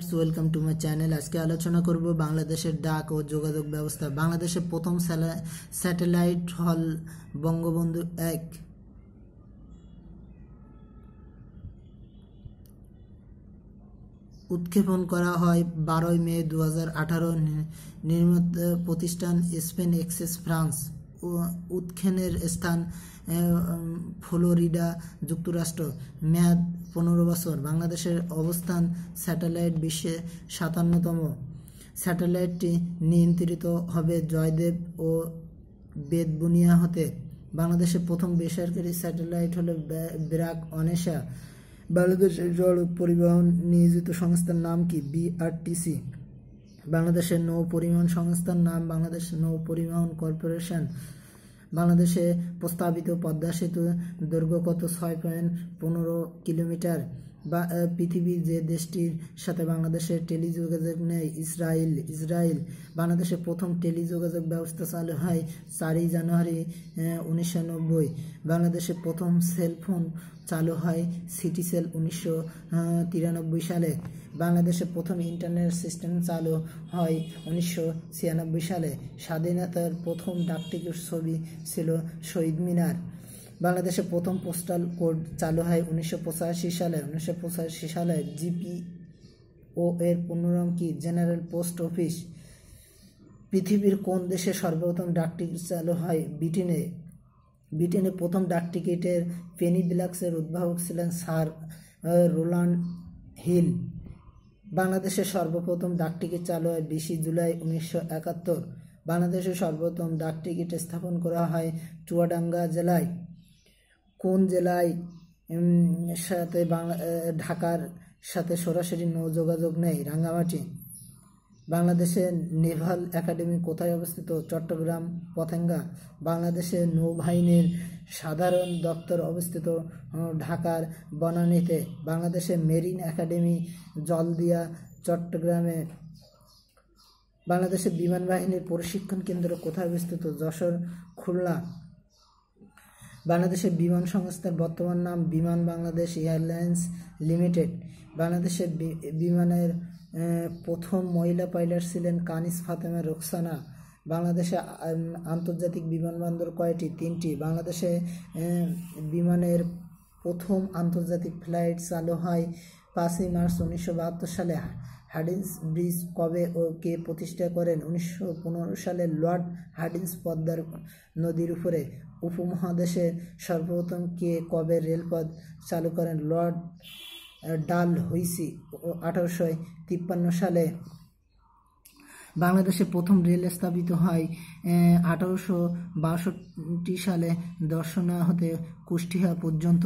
welcome to my channel আজকে আলোচনা করব বাংলাদেশের ডাক ও যোগাযোগ ব্যবস্থা বাংলাদেশের প্রথম স্যাটেলাইট হল বঙ্গবন্ধু এক উৎক্ষেপণ করা হয় বারোই মে দু হাজার আঠারো নির্মিত প্রতিষ্ঠান স্পেন এক্সেস ফ্রান্স উৎখেনের স্থান ফ্লোরিডা যুক্তরাষ্ট্র মেয়াদ পনেরো বছর বাংলাদেশের অবস্থান স্যাটেলাইট বিশ্বে সাতান্নতম স্যাটেলাইটটি নিয়ন্ত্রিত হবে জয়দেব ও বেদবুনিয়া হতে বাংলাদেশের প্রথম বেসরকারি স্যাটেলাইট হলো ব্রাক অনেশা বাংলাদেশের জল পরিবহন নিয়োজিত সংস্থার নাম কি বিআরটিসি বাংলাদেশের নৌ পরিবহন সংস্থার নাম বাংলাদেশ নৌ পরিবহন কর্পোরেশন বাংলাদেশে প্রস্তাবিত পদ্মা সেতু দৈর্ঘ্য কত ছয় পয়েন্ট পনেরো কিলোমিটার বা পৃথিবীর যে দেশটির সাথে বাংলাদেশের টেলিযোগাযোগ নেয় ইসরায়েল ইসরায়েল বাংলাদেশে প্রথম টেলিযোগাযোগ ব্যবস্থা চালু হয় চারই জানুয়ারি উনিশশো বাংলাদেশে প্রথম সেলফোন চালু হয় সিটি সেল উনিশশো সালে বাংলাদেশে প্রথম ইন্টারনেট সিস্টেম চালু হয় উনিশশো সালে স্বাধীনতার প্রথম ডাকটিকিট ছবি ছিল শহীদ মিনার বাংলাদেশে প্রথম পোস্টাল কোড চালু হয় উনিশশো সালে উনিশশো সালে জিপিও এর পূর্ণরম কি জেনারেল পোস্ট অফিস পৃথিবীর কোন দেশে সর্বপ্রথম ডাকটিকিট চালু হয় ব্রিটেনে ব্রিটেনে প্রথম ডাকটিকিটের পেনি ব্ল্যাক্সের উদ্ভাবক ছিলেন স্যার রোলান্ড হিল বাংলাদেশে সর্বপ্রথম ডাকটিকিট চালু হয় বিশে জুলাই উনিশশো একাত্তর বাংলাদেশে সর্বপ্রথম ডাকটিকিট স্থাপন করা হয় চুয়াডাঙ্গা জেলায় কোন জেলায় সাথে বাংলা ঢাকার সাথে সরাসরি নৌ যোগাযোগ নেই রাঙ্গামাটি বাংলাদেশের নেভাল একাডেমি কোথায় অবস্থিত চট্টগ্রাম পথেঙ্গা বাংলাদেশের নৌবাহিনীর সাধারণ দপ্তর অবস্থিত ঢাকার বনানীতে বাংলাদেশের মেরিন একাডেমি জলদিয়া চট্টগ্রামে বাংলাদেশের বিমান বাহিনীর প্রশিক্ষণ কেন্দ্র কোথায় অবস্থিত যশোর খুলনা বাংলাদেশের বিমান সংস্থার বর্তমান নাম বিমান বাংলাদেশ এয়ারলাইন্স লিমিটেড বাংলাদেশের বিমানের প্রথম মহিলা পাইলট ছিলেন কানিস ফাতেমা রোকসানা বাংলাদেশে আন্তর্জাতিক বিমানবন্দর কয়টি তিনটি বাংলাদেশে বিমানের প্রথম আন্তর্জাতিক ফ্লাইট চালু হয় পাঁচই মার্চ উনিশশো সালে হার্ডিন্স ব্রিজ কবে ও কে প্রতিষ্ঠা করেন উনিশশো সালে লর্ড হার্ডিন্স পদ্মার নদীর উপরে উপমহাদেশে সর্বপ্রথম কে কবে রেলপথ চালু করেন লর্ড ডাল হইসি আঠারোশো তিপ্পান্ন সালে বাংলাদেশে প্রথম রেল স্থাপিত হয় আঠারোশো বাষট্টি সালে দর্শনা হতে কুষ্টিয়া পর্যন্ত